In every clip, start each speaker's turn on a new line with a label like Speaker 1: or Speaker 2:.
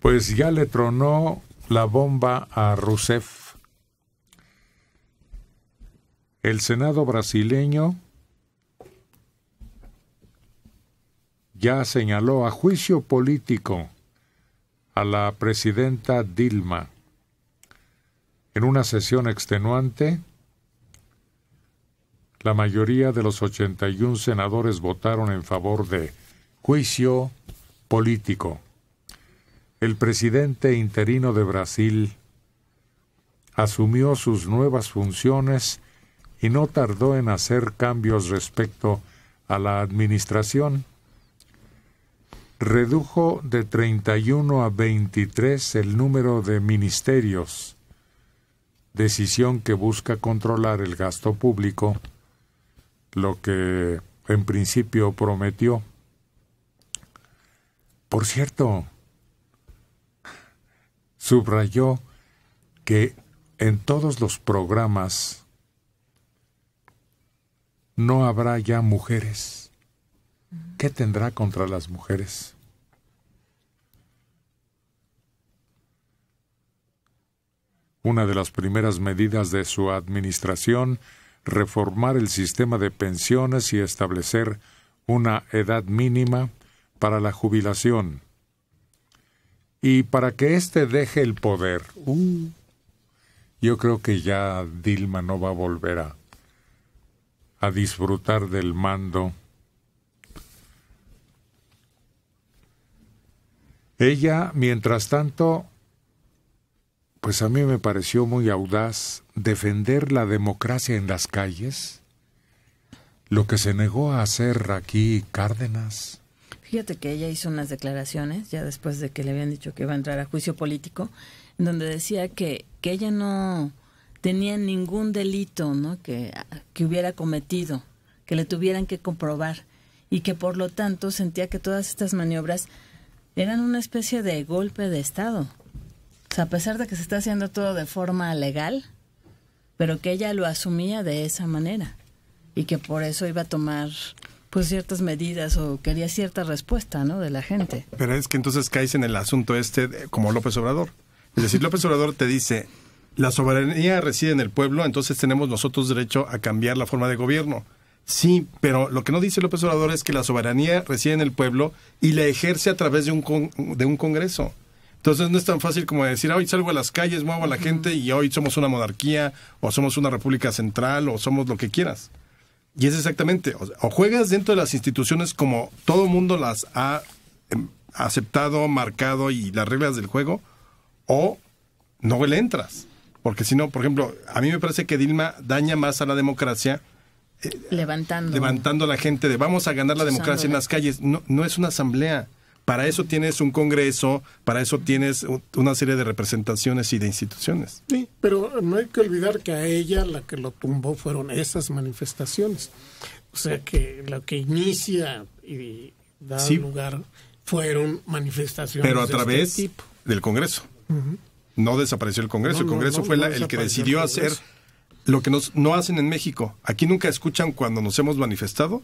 Speaker 1: pues ya le tronó la bomba a Rousseff. El Senado brasileño ya señaló a juicio político a la presidenta Dilma. En una sesión extenuante, la mayoría de los 81 senadores votaron en favor de juicio político el presidente interino de Brasil asumió sus nuevas funciones y no tardó en hacer cambios respecto a la administración. Redujo de 31 a 23 el número de ministerios, decisión que busca controlar el gasto público, lo que en principio prometió. Por cierto, subrayó que en todos los programas no habrá ya mujeres. ¿Qué tendrá contra las mujeres? Una de las primeras medidas de su administración, reformar el sistema de pensiones y establecer una edad mínima para la jubilación. Y para que éste deje el poder, uh, yo creo que ya Dilma no va a volver a, a disfrutar del mando. Ella, mientras tanto, pues a mí me pareció muy audaz defender la democracia en las calles, lo que se negó a hacer aquí Cárdenas.
Speaker 2: Fíjate que ella hizo unas declaraciones, ya después de que le habían dicho que iba a entrar a juicio político, en donde decía que, que ella no tenía ningún delito ¿no? que, que hubiera cometido, que le tuvieran que comprobar y que por lo tanto sentía que todas estas maniobras eran una especie de golpe de Estado. O sea, a pesar de que se está haciendo todo de forma legal, pero que ella lo asumía de esa manera y que por eso iba a tomar pues ciertas medidas o quería cierta respuesta, ¿no? De la gente. Pero es que entonces caes en el asunto este como López Obrador. Es decir, López Obrador te dice, la soberanía reside en el pueblo, entonces tenemos nosotros derecho a cambiar la forma de gobierno. Sí, pero lo que no dice López Obrador es que la soberanía reside en el pueblo y la ejerce a través de un, de un congreso. Entonces no es tan fácil como decir, hoy salgo a las calles, muevo a la gente y hoy somos una monarquía o somos una república central o somos lo que quieras. Y es exactamente, o, juegas dentro de las instituciones como todo mundo las ha em, aceptado, marcado y las reglas del juego, o no le entras. Porque si no, por ejemplo, a mí me parece que Dilma daña más a la democracia. Eh, levantando. Levantando a la gente de vamos a ganar la democracia en las calles. No, no es una asamblea. Para eso tienes un Congreso, para eso tienes una serie de representaciones y de instituciones. Sí, pero no hay que olvidar que a ella la que lo tumbó fueron esas manifestaciones. O sea que lo que inicia y da lugar fueron manifestaciones pero a este través del Congreso. No desapareció el Congreso, el Congreso fue el que decidió hacer lo que nos, no hacen en México. Aquí nunca escuchan cuando nos hemos manifestado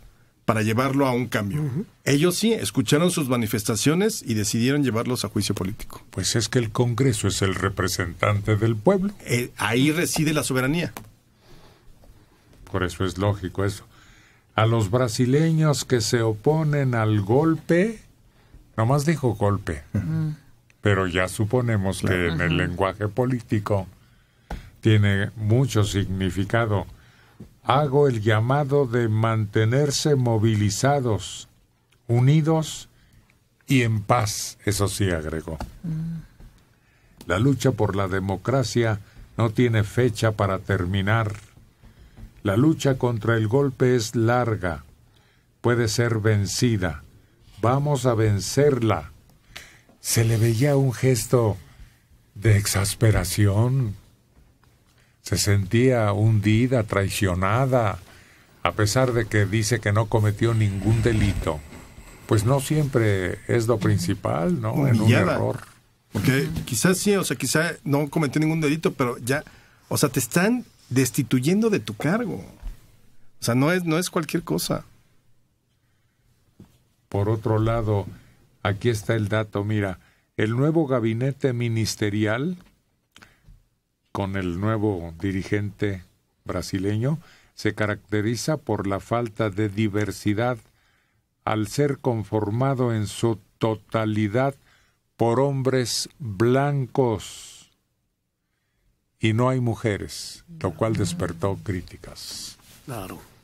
Speaker 2: para llevarlo a un cambio. Ellos sí escucharon sus manifestaciones y decidieron llevarlos a juicio político. Pues es que el Congreso es el representante del pueblo. Eh, ahí reside la soberanía.
Speaker 1: Por eso es lógico eso. A los brasileños que se oponen al golpe, nomás dijo golpe, pero ya suponemos que en el lenguaje político tiene mucho significado hago el llamado de mantenerse movilizados, unidos y en paz, eso sí agregó. Mm. La lucha por la democracia no tiene fecha para terminar. La lucha contra el golpe es larga, puede ser vencida. Vamos a vencerla. Se le veía un gesto de exasperación, se sentía hundida, traicionada, a pesar de que dice que no cometió ningún
Speaker 2: delito. Pues no siempre es lo principal, ¿no? un error. Porque quizás sí, o sea, quizás no cometió ningún delito, pero ya, o sea, te están destituyendo de tu cargo. O sea, no es, no es cualquier cosa.
Speaker 1: Por otro lado, aquí está el dato, mira, el nuevo gabinete ministerial con el nuevo dirigente brasileño se caracteriza por la falta de diversidad al ser conformado en su totalidad por hombres blancos y no hay mujeres, lo cual despertó críticas. Claro.